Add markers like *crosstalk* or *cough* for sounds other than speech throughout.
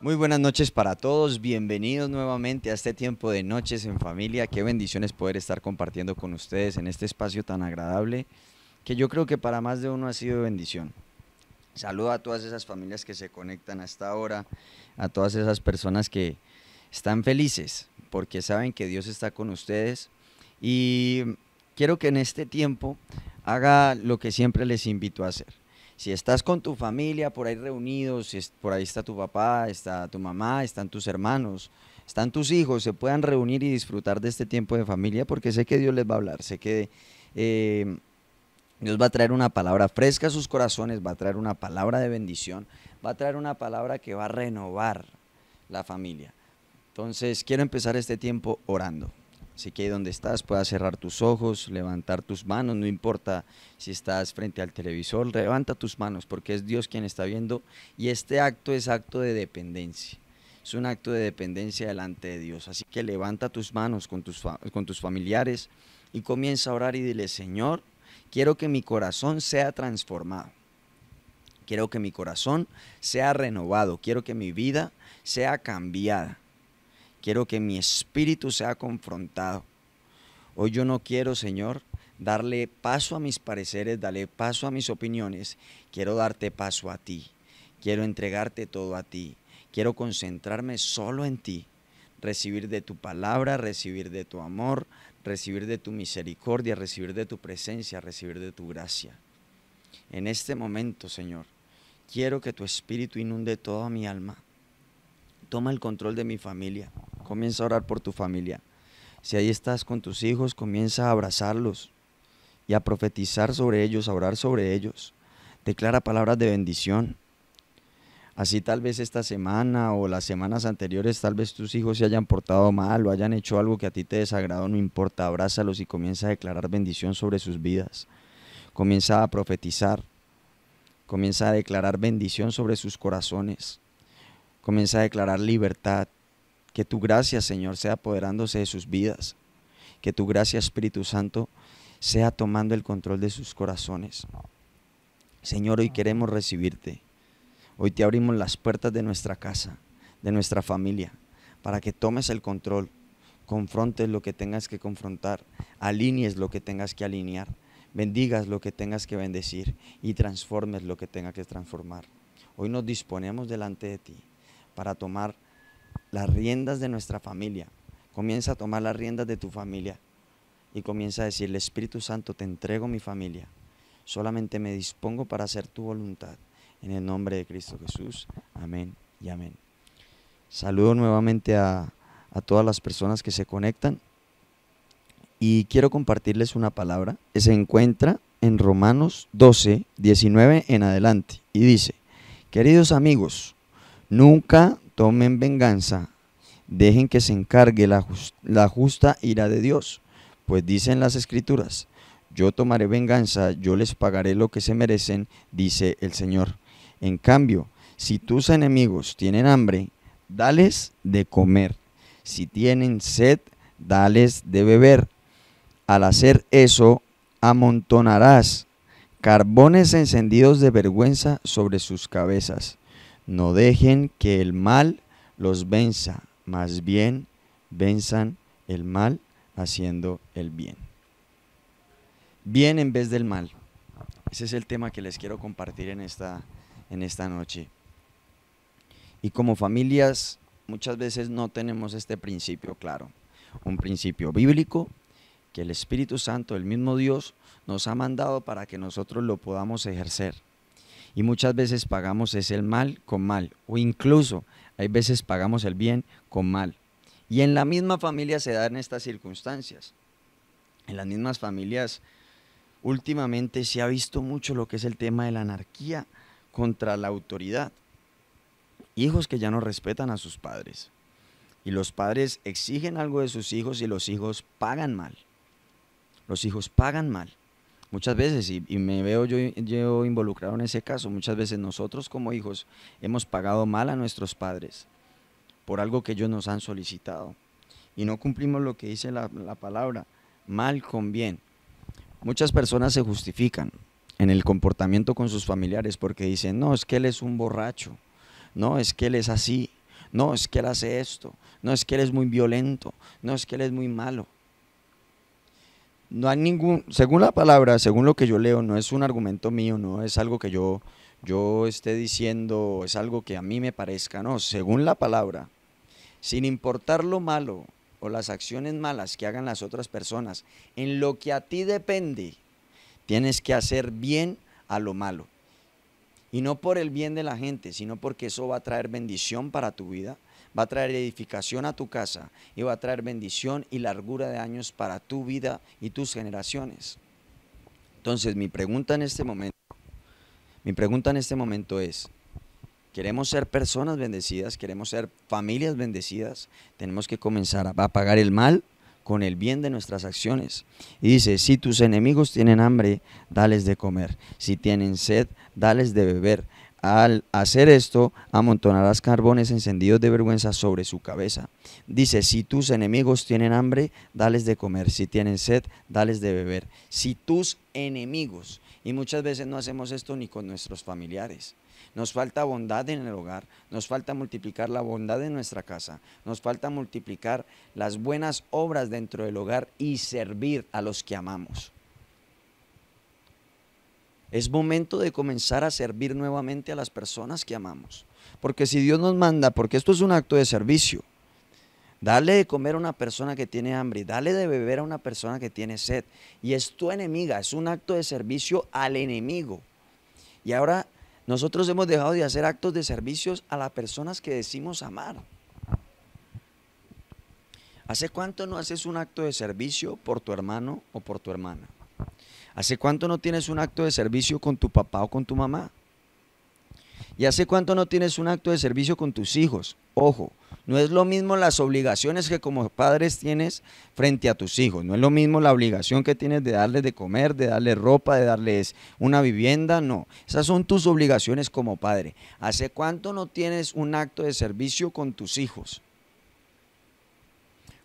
Muy buenas noches para todos, bienvenidos nuevamente a este tiempo de Noches en Familia. Qué bendiciones poder estar compartiendo con ustedes en este espacio tan agradable que yo creo que para más de uno ha sido bendición. Saludo a todas esas familias que se conectan a esta hora, a todas esas personas que están felices porque saben que Dios está con ustedes. Y quiero que en este tiempo haga lo que siempre les invito a hacer. Si estás con tu familia por ahí reunidos, por ahí está tu papá, está tu mamá, están tus hermanos, están tus hijos, se puedan reunir y disfrutar de este tiempo de familia porque sé que Dios les va a hablar, sé que... Eh, Dios va a traer una palabra fresca a sus corazones, va a traer una palabra de bendición, va a traer una palabra que va a renovar la familia. Entonces, quiero empezar este tiempo orando. Así que ahí donde estás, puedas cerrar tus ojos, levantar tus manos, no importa si estás frente al televisor, levanta tus manos porque es Dios quien está viendo y este acto es acto de dependencia. Es un acto de dependencia delante de Dios. Así que levanta tus manos con tus, con tus familiares y comienza a orar y dile, Señor, quiero que mi corazón sea transformado. Quiero que mi corazón sea renovado. Quiero que mi vida sea cambiada. Quiero que mi espíritu sea confrontado. Hoy yo no quiero, Señor, darle paso a mis pareceres, darle paso a mis opiniones. Quiero darte paso a ti. Quiero entregarte todo a ti. Quiero concentrarme solo en ti recibir de tu palabra, recibir de tu amor, recibir de tu misericordia, recibir de tu presencia, recibir de tu gracia. En este momento, Señor, quiero que tu espíritu inunde toda mi alma. Toma el control de mi familia. Comienza a orar por tu familia. Si ahí estás con tus hijos, comienza a abrazarlos y a profetizar sobre ellos, a orar sobre ellos. Declara palabras de bendición así tal vez esta semana o las semanas anteriores tal vez tus hijos se hayan portado mal o hayan hecho algo que a ti te desagrado. no importa, abrázalos y comienza a declarar bendición sobre sus vidas. Comienza a profetizar. Comienza a declarar bendición sobre sus corazones. Comienza a declarar libertad. Que tu gracia, Señor, sea apoderándose de sus vidas. Que tu gracia, Espíritu Santo, sea tomando el control de sus corazones. Señor, hoy queremos recibirte. Hoy te abrimos las puertas de nuestra casa, de nuestra familia, para que tomes el control, confrontes lo que tengas que confrontar, alinees lo que tengas que alinear, bendigas lo que tengas que bendecir y transformes lo que tengas que transformar. Hoy nos disponemos delante de ti para tomar las riendas de nuestra familia. Comienza a tomar las riendas de tu familia y comienza a decir Espíritu Santo, te entrego mi familia. Solamente me dispongo para hacer tu voluntad. En el nombre de Cristo Jesús. Amén y amén. Saludo nuevamente a, todas las personas que se conectan y quiero compartirles una palabra que se encuentra en Romanos 12, 19 en adelante y dice, queridos amigos, nunca tomen venganza, dejen que se encargue la justa ira de Dios, pues dicen las escrituras, yo tomaré venganza, yo les pagaré lo que se merecen, dice el Señor. En cambio, si tus enemigos tienen hambre, dales de comer. Si tienen sed, dales de beber. Al hacer eso, amontonarás carbones encendidos de vergüenza sobre sus cabezas. No dejen que el mal los venza, más bien venzan el mal haciendo el bien. Bien en vez del mal. Ese es el tema que les quiero compartir en esta en esta noche. Y como familias muchas veces no tenemos este principio claro, un principio bíblico que el Espíritu Santo, el mismo Dios, nos ha mandado para que nosotros lo podamos ejercer. Y muchas veces pagamos es el mal con mal, o incluso hay veces pagamos el bien con mal. Y en la misma familia se dan estas circunstancias. En las mismas familias últimamente se ha visto mucho lo que es el tema de la anarquía contra la autoridad. Hijos que ya no respetan a sus padres. Y los padres exigen algo de sus hijos y los hijos pagan mal. Los hijos pagan mal. Muchas veces, y, me veo yo, involucrado en ese caso, muchas veces nosotros como hijos hemos pagado mal a nuestros padres por algo que ellos nos han solicitado. Y no cumplimos lo que dice la, la palabra, mal con bien. Muchas personas se justifican, en el comportamiento con sus familiares porque dicen, no, es que él es un borracho, no, es que él es así, no, es que él hace esto, no, es que él es muy violento, no, es que él es muy malo. No hay ningún, según la palabra, según lo que yo leo, no es un argumento mío, no es algo que yo, yo esté diciendo, es algo que a mí me parezca, no, según la palabra, sin importar lo malo o las acciones malas que hagan las otras personas, en lo que a ti depende, Tienes que hacer bien a lo malo. Y no por el bien de la gente, sino porque eso va a traer bendición para tu vida, va a traer edificación a tu casa y va a traer bendición y largura de años para tu vida y tus generaciones. Entonces, mi pregunta en este momento, mi pregunta en este momento es, queremos ser personas bendecidas, queremos ser familias bendecidas, tenemos que comenzar a pagar el mal con el bien de nuestras acciones. Y dice, si tus enemigos tienen hambre, dales de comer. Si tienen sed, dales de beber. Al hacer esto, amontonarás carbones encendidos de vergüenza sobre su cabeza. Dice, si tus enemigos tienen hambre, dales de comer. Si tienen sed, dales de beber. Si tus enemigos, y muchas veces no hacemos esto ni con nuestros familiares. Nos falta bondad en el hogar, nos falta multiplicar la bondad en nuestra casa, nos falta multiplicar las buenas obras dentro del hogar y servir a los que amamos. Es momento de comenzar a servir nuevamente a las personas que amamos. Porque si Dios nos manda, porque esto es un acto de servicio, dale de comer a una persona que tiene hambre, dale de beber a una persona que tiene sed. Y es tu enemiga, es un acto de servicio al enemigo. Y ahora nosotros hemos dejado de hacer actos de servicios a las personas que decimos amar. ¿Hace cuánto no haces un acto de servicio por tu hermano o por tu hermana? ¿Hace cuánto no tienes un acto de servicio con tu papá o con tu mamá? ¿Y hace cuánto no tienes un acto de servicio con tus hijos? Ojo, no es lo mismo las obligaciones que como padres tienes frente a tus hijos. No es lo mismo la obligación que tienes de darles de comer, de darles ropa, de darles una vivienda. No, esas son tus obligaciones como padre. ¿Hace cuánto no tienes un acto de servicio con tus hijos?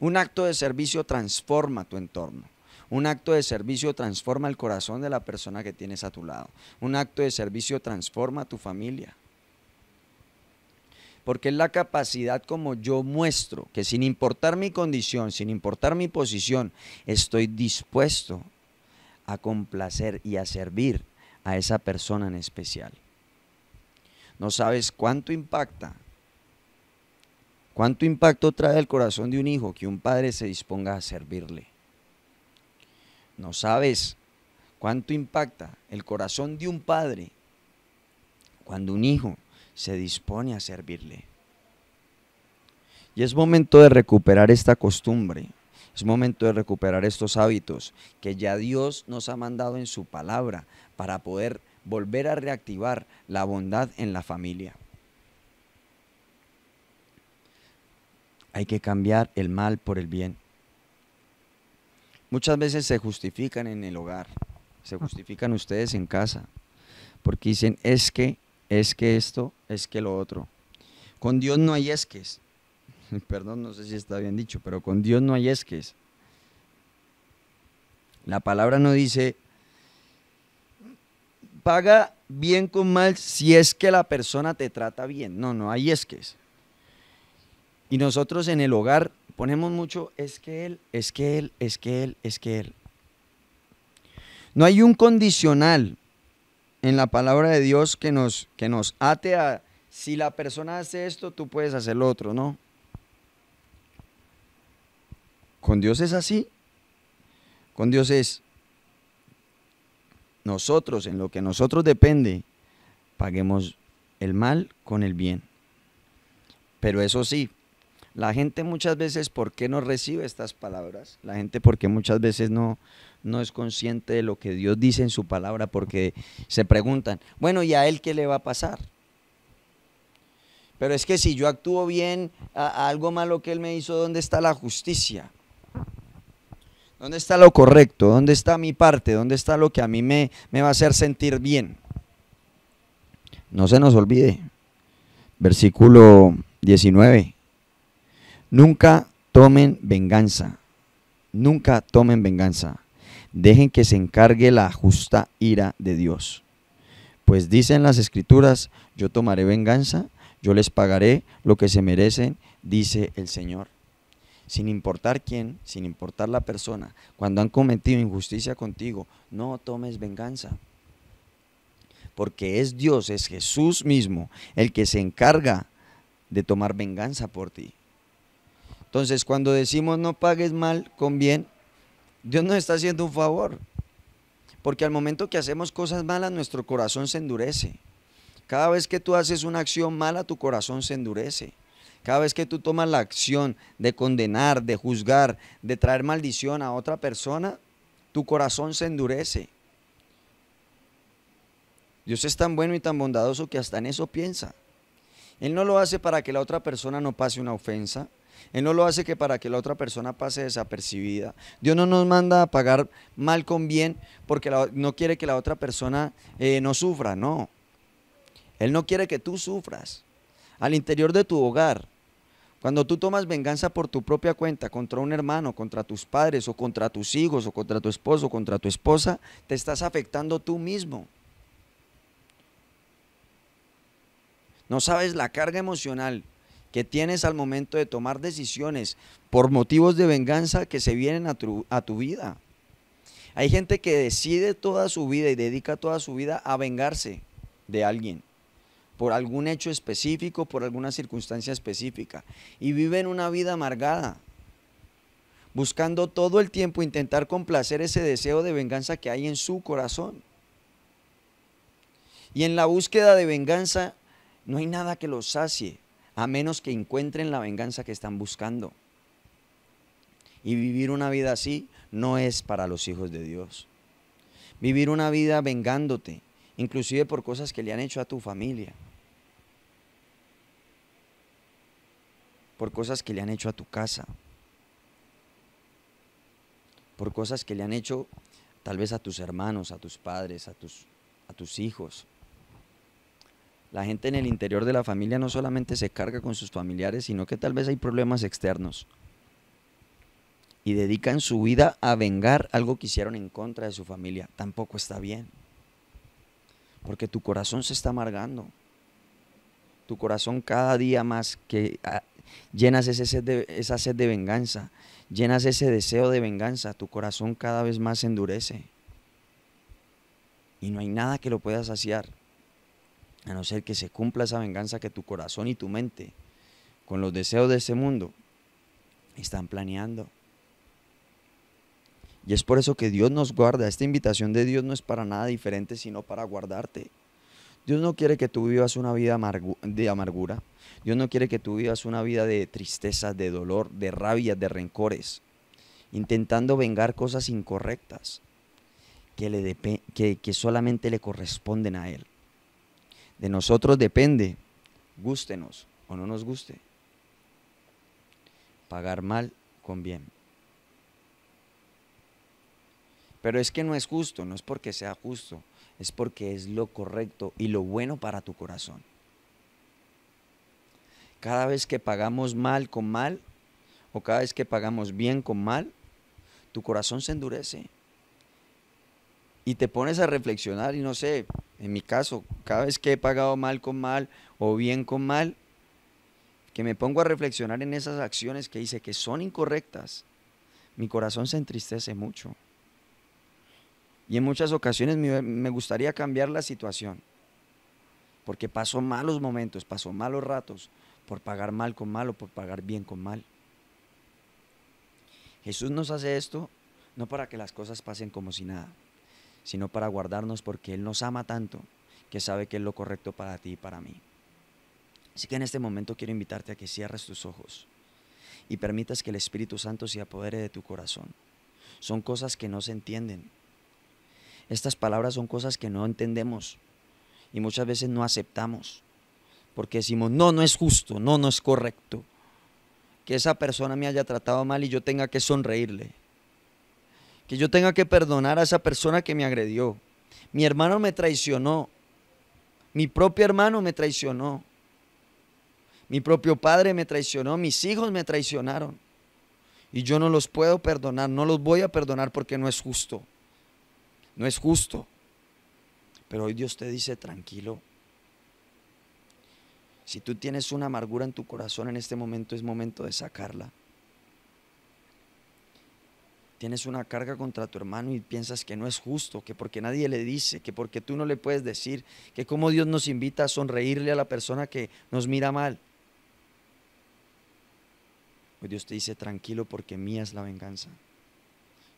Un acto de servicio transforma tu entorno. Un acto de servicio transforma el corazón de la persona que tienes a tu lado. Un acto de servicio transforma tu familia porque es la capacidad como yo muestro que sin importar mi condición, sin importar mi posición, estoy dispuesto a complacer y a servir a esa persona en especial. No sabes cuánto impacta, cuánto impacto trae el corazón de un hijo que un padre se disponga a servirle. No sabes cuánto impacta el corazón de un padre cuando un hijo se dispone a servirle. Y es momento de recuperar esta costumbre, es momento de recuperar estos hábitos que ya Dios nos ha mandado en su palabra para poder volver a reactivar la bondad en la familia. Hay que cambiar el mal por el bien. Muchas veces se justifican en el hogar, se justifican ustedes en casa, porque dicen, es que es que esto, es que lo otro. Con Dios no hay esques. *laughs* Perdón, no sé si está bien dicho, pero con Dios no hay esques. La palabra no dice, paga bien con mal si es que la persona te trata bien. No, no hay esques. Y nosotros en el hogar ponemos mucho, es que él, es que él, es que él, es que él. No hay un condicional en la palabra de Dios que nos, que nos ate a, si la persona hace esto, tú puedes hacer lo otro, ¿no? Con Dios es así. Con Dios es, nosotros, en lo que nosotros depende, paguemos el mal con el bien. Pero eso sí, la gente muchas veces, ¿por qué no recibe estas palabras? La gente, porque muchas veces no, no es consciente de lo que Dios dice en su palabra porque se preguntan, bueno, ¿y a él qué le va a pasar? Pero es que si yo actúo bien a, algo malo que él me hizo, ¿dónde está la justicia? ¿Dónde está lo correcto? ¿Dónde está mi parte? ¿Dónde está lo que a mí me, me va a hacer sentir bien? No se nos olvide. Versículo 19. Nunca tomen venganza. Nunca tomen venganza dejen que se encargue la justa ira de Dios. Pues dicen las escrituras, yo tomaré venganza, yo les pagaré lo que se merecen, dice el Señor. Sin importar quién, sin importar la persona, cuando han cometido injusticia contigo, no tomes venganza. Porque es Dios, es Jesús mismo el que se encarga de tomar venganza por ti. Entonces, cuando decimos no pagues mal con bien, Dios nos está haciendo un favor. Porque al momento que hacemos cosas malas, nuestro corazón se endurece. Cada vez que tú haces una acción mala, tu corazón se endurece. Cada vez que tú tomas la acción de condenar, de juzgar, de traer maldición a otra persona, tu corazón se endurece. Dios es tan bueno y tan bondadoso que hasta en eso piensa. Él no lo hace para que la otra persona no pase una ofensa. Él no lo hace que para que la otra persona pase desapercibida. Dios no nos manda a pagar mal con bien porque no quiere que la otra persona eh, no sufra, no. Él no quiere que tú sufras. Al interior de tu hogar, cuando tú tomas venganza por tu propia cuenta contra un hermano, contra tus padres o contra tus hijos o contra tu esposo, o contra tu esposa, te estás afectando tú mismo. No sabes la carga emocional que tienes al momento de tomar decisiones por motivos de venganza que se vienen a tu, vida. Hay gente que decide toda su vida y dedica toda su vida a vengarse de alguien por algún hecho específico, por alguna circunstancia específica. Y viven una vida amargada, buscando todo el tiempo intentar complacer ese deseo de venganza que hay en su corazón. Y en la búsqueda de venganza no hay nada que los sacie a menos que encuentren la venganza que están buscando. Y vivir una vida así no es para los hijos de Dios. Vivir una vida vengándote, inclusive por cosas que le han hecho a tu familia, por cosas que le han hecho a tu casa, por cosas que le han hecho tal vez a tus hermanos, a tus padres, a tus, a tus hijos la gente en el interior de la familia no solamente se carga con sus familiares, sino que tal vez hay problemas externos. Y dedican su vida a vengar algo que hicieron en contra de su familia. Tampoco está bien. Porque tu corazón se está amargando. Tu corazón cada día más que ah, llenas ese esa sed de venganza, llenas ese deseo de venganza, tu corazón cada vez más se endurece. Y no hay nada que lo pueda saciar a no ser que se cumpla esa venganza que tu corazón y tu mente, con los deseos de este mundo, están planeando. Y es por eso que Dios nos guarda. Esta invitación de Dios no es para nada diferente, sino para guardarte. Dios no quiere que tú vivas una vida de amargura. Dios no quiere que tú vivas una vida de tristeza, de dolor, de rabia, de rencores, intentando vengar cosas incorrectas que, le que solamente le corresponden a Él. De nosotros depende, gústenos o no nos guste, pagar mal con bien. Pero es que no es justo, no es porque sea justo, es porque es lo correcto y lo bueno para tu corazón. Cada vez que pagamos mal con mal, o cada vez que pagamos bien con mal, tu corazón se endurece. Y te pones a reflexionar y no sé, en mi caso, cada vez que he pagado mal con mal o bien con mal, que me pongo a reflexionar en esas acciones que hice que son incorrectas, mi corazón se entristece mucho. Y en muchas ocasiones me gustaría cambiar la situación, porque paso malos momentos, paso malos ratos por pagar mal con mal o por pagar bien con mal. Jesús nos hace esto no para que las cosas pasen como si nada, sino para guardarnos porque Él nos ama tanto que sabe que es lo correcto para ti y para mí. Así que en este momento quiero invitarte a que cierres tus ojos y permitas que el Espíritu Santo se apodere de tu corazón. Son cosas que no se entienden. Estas palabras son cosas que no entendemos y muchas veces no aceptamos porque decimos, no, no es justo, no, no es correcto que esa persona me haya tratado mal y yo tenga que sonreírle que yo tenga que perdonar a esa persona que me agredió. Mi hermano me traicionó. Mi propio hermano me traicionó. Mi propio padre me traicionó. Mis hijos me traicionaron. Y yo no los puedo perdonar. No los voy a perdonar porque no es justo. No es justo. Pero hoy Dios te dice, tranquilo. Si tú tienes una amargura en tu corazón en este momento, es momento de sacarla tienes una carga contra tu hermano y piensas que no es justo, que porque nadie le dice, que porque tú no le puedes decir, que como Dios nos invita a sonreírle a la persona que nos mira mal. Hoy Dios te dice, tranquilo porque mía es la venganza.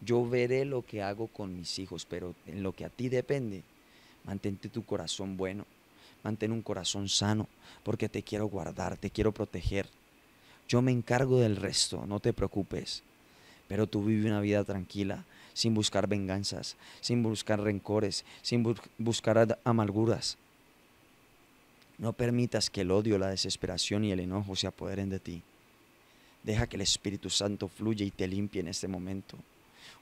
Yo veré lo que hago con mis hijos, pero en lo que a ti depende, mantente tu corazón bueno, mantén un corazón sano, porque te quiero guardar, te quiero proteger. Yo me encargo del resto, no te preocupes pero tú vive una vida tranquila, sin buscar venganzas, sin buscar rencores, sin buscar amarguras. No permitas que el odio, la desesperación y el enojo se apoderen de ti. Deja que el Espíritu Santo fluya y te limpie en este momento.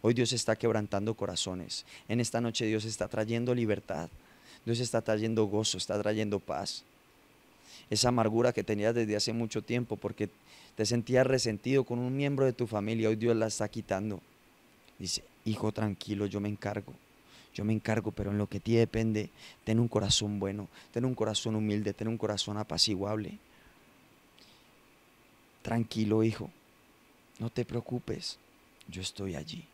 Hoy Dios está quebrantando corazones. En esta noche Dios está trayendo libertad. Dios está trayendo gozo, está trayendo paz esa amargura que tenías desde hace mucho tiempo, porque te sentías resentido con un miembro de tu familia, hoy Dios la está quitando. Dice, hijo, tranquilo, yo me encargo. Yo me encargo, pero en lo que ti depende, ten un corazón bueno, ten un corazón humilde, ten un corazón apaciguable. Tranquilo, hijo, no te preocupes, yo estoy allí.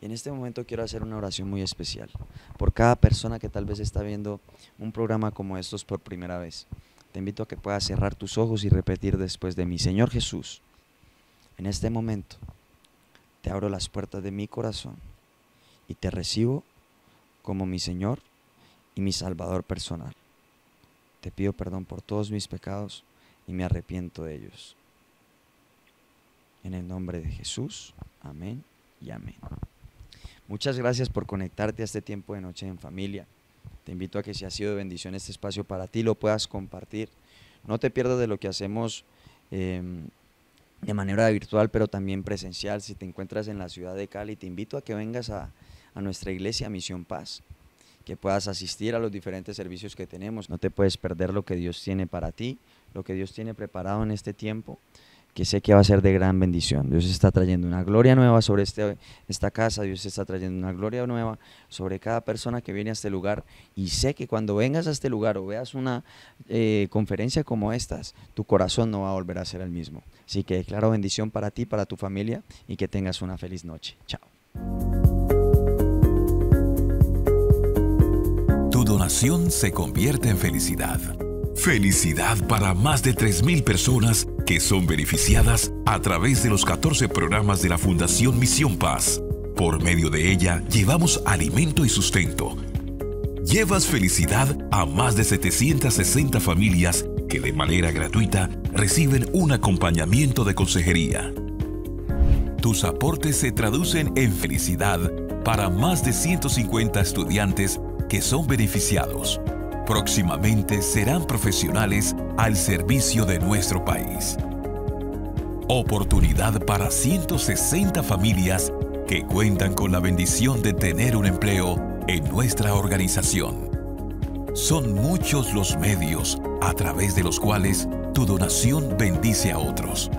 Y en este momento quiero hacer una oración muy especial por cada persona que tal vez está viendo un programa como estos por primera vez. Te invito a que puedas cerrar tus ojos y repetir después de mi Señor Jesús, en este momento te abro las puertas de mi corazón y te recibo como mi Señor y mi Salvador personal. Te pido perdón por todos mis pecados y me arrepiento de ellos. En el nombre de Jesús, amén y amén. Muchas gracias por conectarte a este tiempo de noche en familia. Te invito a que si ha sido de bendición este espacio para ti, lo puedas compartir. No te pierdas de lo que hacemos em, de manera virtual, pero también presencial. Si te encuentras en la ciudad de Cali, te invito a que vengas a, a nuestra iglesia Misión Paz, que puedas asistir a los diferentes servicios que tenemos. No te puedes perder lo que Dios tiene para ti, lo que Dios tiene preparado en este tiempo que sé que va a ser de gran bendición. Dios está trayendo una gloria nueva sobre este, esta casa, Dios está trayendo una gloria nueva sobre cada persona que viene a este lugar. Y sé que cuando vengas a este lugar o veas una eh, conferencia como estas, tu corazón no va a volver a ser el mismo. Así que declaro bendición para ti, para tu familia y que tengas una feliz noche. Chao. Tu donación se convierte en felicidad. Felicidad para más de 3.000 personas que son beneficiadas a través de los 14 programas de la Fundación Misión Paz. Por medio de ella llevamos alimento y sustento. Llevas felicidad a más de 760 familias que de manera gratuita reciben un acompañamiento de consejería. Tus aportes se traducen en felicidad para más de 150 estudiantes que son beneficiados. Próximamente serán profesionales al servicio de nuestro país. Oportunidad para 160 familias que cuentan con la bendición de tener un empleo en nuestra organización. Son muchos los medios a través de los cuales tu donación bendice a otros.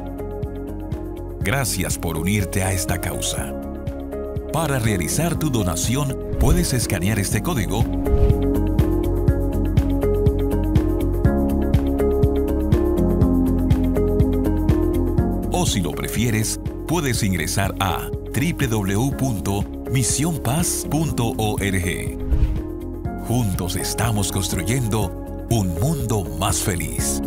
Gracias por unirte a esta causa. Para realizar tu donación puedes escanear este código si lo prefieres, puedes ingresar a www.misionpaz.org. Juntos estamos construyendo un mundo más feliz.